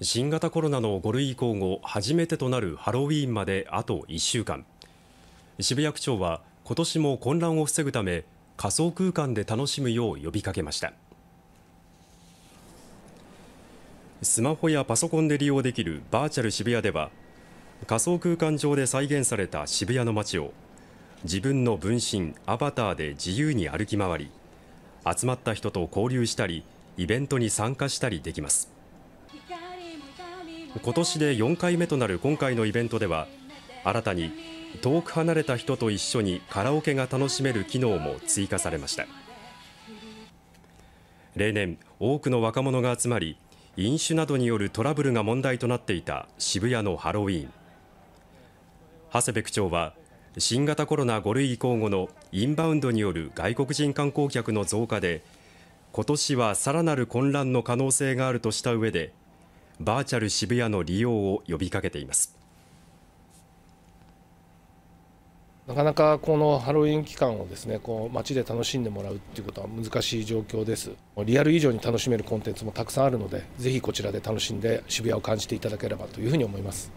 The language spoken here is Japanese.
新型コロナの5類移行後初めてとなるハロウィーンまであと1週間渋谷区長は今年も混乱を防ぐため仮想空間で楽しむよう呼びかけましたスマホやパソコンで利用できるバーチャル渋谷では仮想空間上で再現された渋谷の街を自分の分身アバターで自由に歩き回り集まった人と交流したりイベントに参加したりできます今年で4回目となる今回のイベントでは新たに遠く離れた人と一緒にカラオケが楽しめる機能も追加されました例年多くの若者が集まり飲酒などによるトラブルが問題となっていた渋谷のハロウィーン長谷部区長は新型コロナ5類移行後のインバウンドによる外国人観光客の増加で今年はさらなる混乱の可能性があるとした上でバーチャル渋谷の利用を呼びかけていますなかなかこのハロウィン期間をですねこう街で楽しんでもらうっていうことは難しい状況ですリアル以上に楽しめるコンテンツもたくさんあるのでぜひこちらで楽しんで渋谷を感じていただければというふうに思います